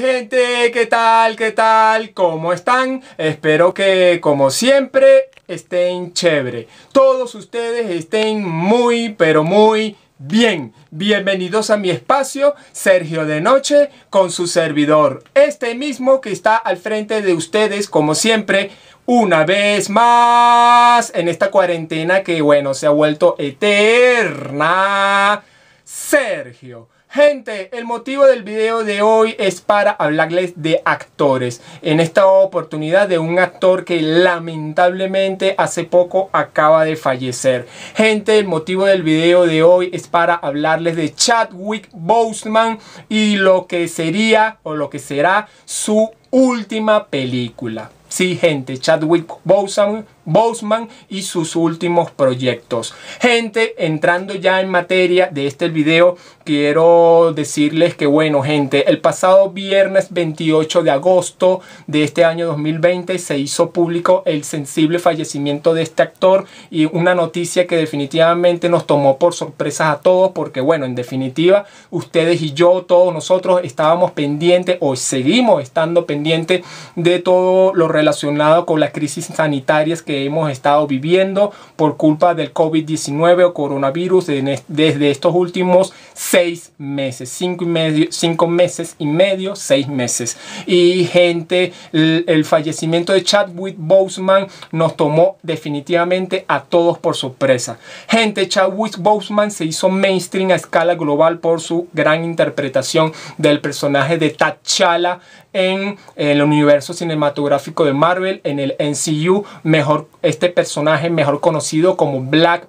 gente? ¿Qué tal? ¿Qué tal? ¿Cómo están? Espero que, como siempre, estén chévere. Todos ustedes estén muy, pero muy bien. Bienvenidos a mi espacio, Sergio de Noche, con su servidor. Este mismo que está al frente de ustedes, como siempre, una vez más, en esta cuarentena que, bueno, se ha vuelto eterna. Sergio. Gente, el motivo del video de hoy es para hablarles de actores. En esta oportunidad de un actor que lamentablemente hace poco acaba de fallecer. Gente, el motivo del video de hoy es para hablarles de Chadwick Boseman y lo que sería o lo que será su última película. Sí, gente, Chadwick Boseman Boseman y sus últimos proyectos. Gente, entrando ya en materia de este video, quiero decirles que bueno, gente, el pasado viernes 28 de agosto de este año 2020 se hizo público el sensible fallecimiento de este actor y una noticia que definitivamente nos tomó por sorpresa a todos porque bueno, en definitiva, ustedes y yo, todos nosotros estábamos pendientes o seguimos estando pendientes de todo lo relacionado con las crisis sanitarias que que hemos estado viviendo por culpa del COVID-19 o coronavirus desde estos últimos seis meses, cinco, y medio, cinco meses y medio, seis meses. Y gente, el, el fallecimiento de Chadwick Boseman nos tomó definitivamente a todos por sorpresa. Gente, Chadwick Boseman se hizo mainstream a escala global por su gran interpretación del personaje de T'Challa en el universo cinematográfico de Marvel, en el MCU, mejor, este personaje mejor conocido como Black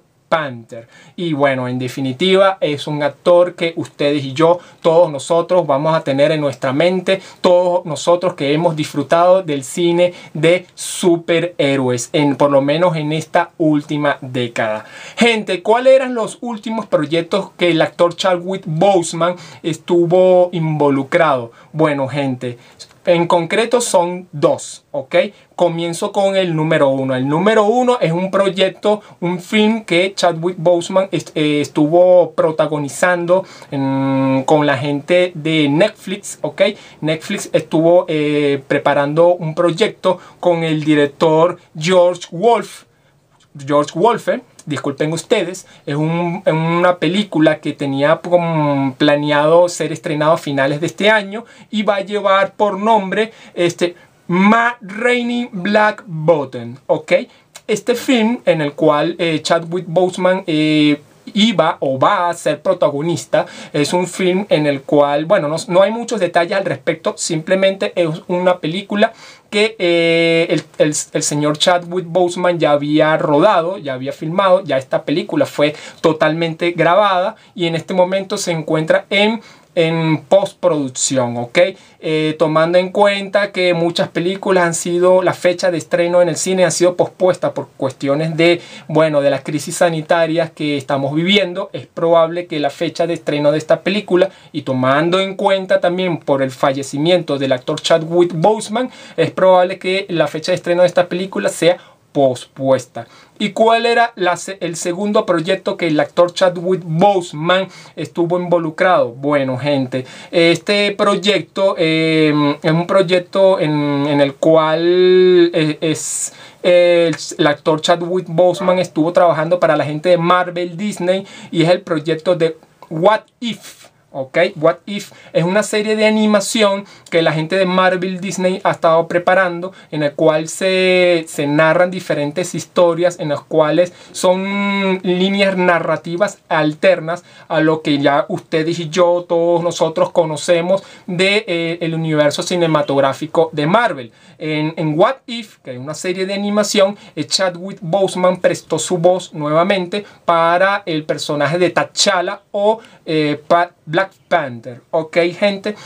y bueno, en definitiva, es un actor que ustedes y yo, todos nosotros, vamos a tener en nuestra mente, todos nosotros que hemos disfrutado del cine de superhéroes, en, por lo menos en esta última década. Gente, ¿cuáles eran los últimos proyectos que el actor Chadwick Boseman estuvo involucrado? Bueno, gente, en concreto son dos, ¿ok? Comienzo con el número uno. El número uno es un proyecto, un film que Chadwick Boseman eh, estuvo protagonizando mm, con la gente de Netflix, ¿ok? Netflix estuvo eh, preparando un proyecto con el director George Wolf. George Wolfe, disculpen ustedes, es una película que tenía planeado ser estrenado a finales de este año y va a llevar por nombre este Ma Rainy Black Button, Este film en el cual eh, Chadwick Boseman eh, iba o va a ser protagonista. Es un film en el cual, bueno, no, hay muchos detalles al respecto, simplemente es una película que eh, el, el, el, señor Chadwick Boseman ya había rodado, ya había filmado, ya esta película fue totalmente grabada y en este momento se encuentra en en postproducción, ¿ok? Eh, tomando en cuenta que muchas películas han sido, la fecha de estreno en el cine ha sido pospuesta por cuestiones de, bueno, de las crisis sanitarias que estamos viviendo, es probable que la fecha de estreno de esta película y tomando en cuenta también por el fallecimiento del actor Chadwick Boseman, es probable que la fecha de estreno de esta película sea pospuesta. ¿Y cuál era el segundo proyecto que el actor Chadwick Boseman estuvo involucrado? Bueno, gente, este proyecto em, es un proyecto en, el cual eh, es, el, actor Chadwick Boseman estuvo trabajando para la gente de Marvel Disney y es el proyecto de What If. ¿ok? What If es una serie de animación que la gente de Marvel Disney ha estado preparando, en la cual se, narran diferentes historias, en las cuales son líneas narrativas alternas a lo que ya ustedes y yo, todos nosotros conocemos del de, eh, universo cinematográfico de Marvel. En, What If, que es una serie de animación, eh, Chadwick Boseman prestó su voz nuevamente para el personaje de T'Challa o eh, Black Black Panther. Ok, gente.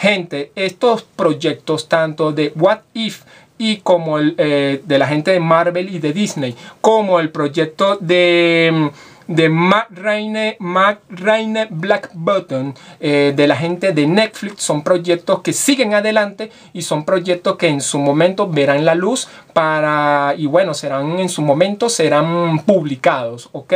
Gente, estos proyectos tanto de What If y como el eh, de la gente de Marvel y de Disney, como el proyecto de mm, de Matt Raine, Matt Black Button, eh, de la gente de Netflix. Son proyectos que siguen adelante y son proyectos que en su momento verán la luz para, y bueno, serán en su momento, serán publicados, ¿ok?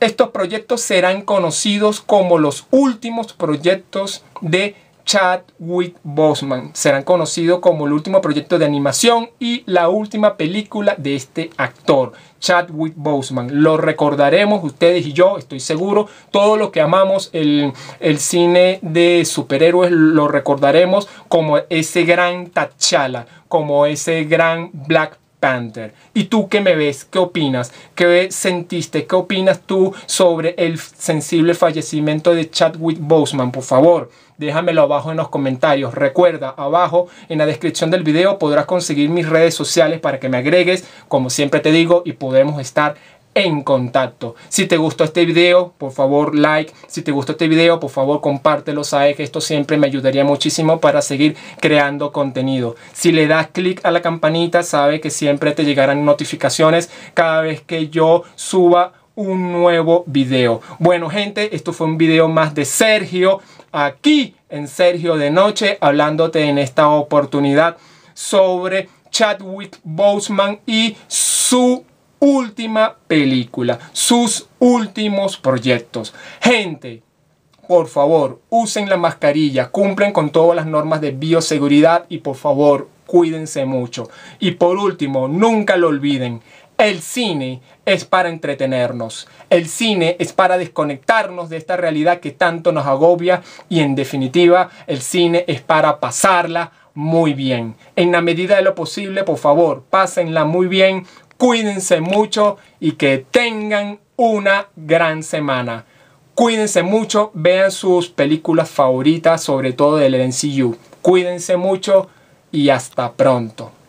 Estos proyectos serán conocidos como los últimos proyectos de Chadwick Boseman. Serán conocidos como el último proyecto de animación y la última película de este actor, Chadwick Boseman. Lo recordaremos ustedes y yo, estoy seguro. todo lo que amamos el, el cine de superhéroes lo recordaremos como ese gran T'Challa, como ese gran Black Panther. ¿Y tú qué me ves? ¿Qué opinas? ¿Qué sentiste? ¿Qué opinas tú sobre el sensible fallecimiento de Chadwick Boseman? Por favor, déjamelo abajo en los comentarios. Recuerda, abajo en la descripción del video podrás conseguir mis redes sociales para que me agregues, como siempre te digo, y podemos estar en contacto. Si te gustó este video, por favor like. Si te gustó este video, por favor compártelo. Sabes que esto siempre me ayudaría muchísimo para seguir creando contenido. Si le das clic a la campanita, sabe que siempre te llegarán notificaciones cada vez que yo suba un nuevo video. Bueno, gente, esto fue un video más de Sergio aquí en Sergio de Noche, hablándote en esta oportunidad sobre Chadwick Boseman y su última película, sus últimos proyectos. Gente, por favor, usen la mascarilla, cumplen con todas las normas de bioseguridad y por favor, cuídense mucho. Y por último, nunca lo olviden. El cine es para entretenernos. El cine es para desconectarnos de esta realidad que tanto nos agobia y en definitiva el cine es para pasarla muy bien. En la medida de lo posible, por favor, pásenla muy bien, cuídense mucho y que tengan una gran semana. Cuídense mucho, vean sus películas favoritas, sobre todo del NCU. Cuídense mucho y hasta pronto.